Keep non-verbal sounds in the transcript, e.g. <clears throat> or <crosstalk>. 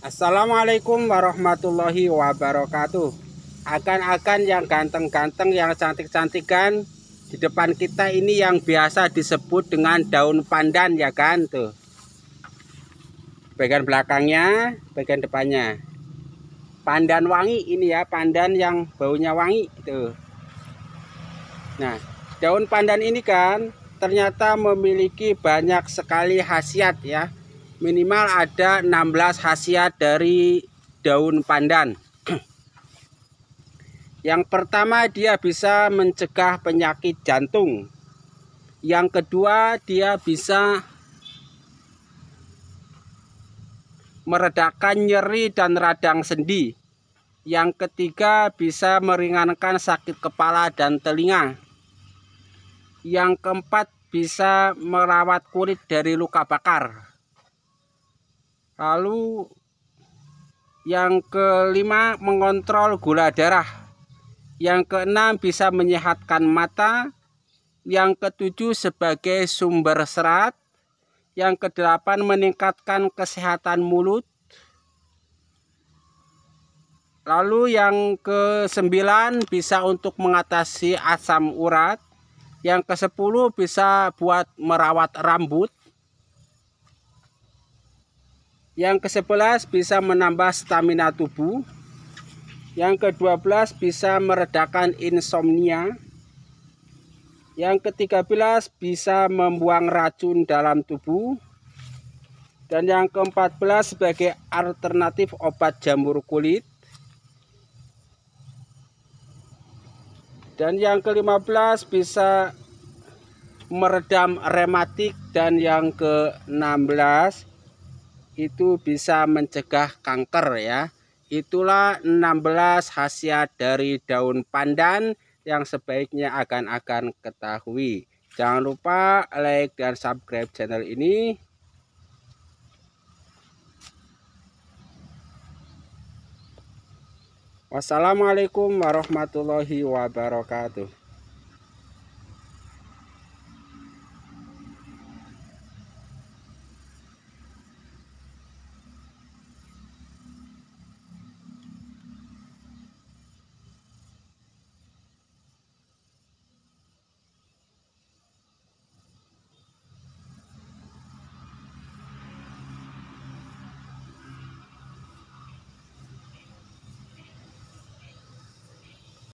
Assalamualaikum warahmatullahi wabarakatuh. Akan-akan yang ganteng-ganteng, yang cantik-cantikan di depan kita ini yang biasa disebut dengan daun pandan ya kan tuh. Bagian belakangnya, bagian depannya. Pandan wangi ini ya, pandan yang baunya wangi tuh. Nah, daun pandan ini kan ternyata memiliki banyak sekali khasiat ya minimal ada 16 khasiat dari daun pandan <clears throat> yang pertama dia bisa mencegah penyakit jantung yang kedua dia bisa meredakan nyeri dan radang sendi yang ketiga bisa meringankan sakit kepala dan telinga yang keempat bisa merawat kulit dari luka bakar lalu yang kelima mengontrol gula darah yang keenam bisa menyehatkan mata yang ketujuh sebagai sumber serat yang kedelapan meningkatkan kesehatan mulut Lalu yang kesembilan bisa untuk mengatasi asam urat. Yang kesepuluh bisa buat merawat rambut. Yang ke-11 bisa menambah stamina tubuh. Yang ke-12 bisa meredakan insomnia. Yang ke-13 bisa membuang racun dalam tubuh. Dan yang ke-14 sebagai alternatif obat jamur kulit. Dan yang ke-15 bisa meredam rematik dan yang ke-16 itu bisa mencegah kanker ya. Itulah 16 khasiat dari daun pandan yang sebaiknya akan akan ketahui. Jangan lupa like dan subscribe channel ini. Wassalamualaikum warahmatullahi wabarakatuh.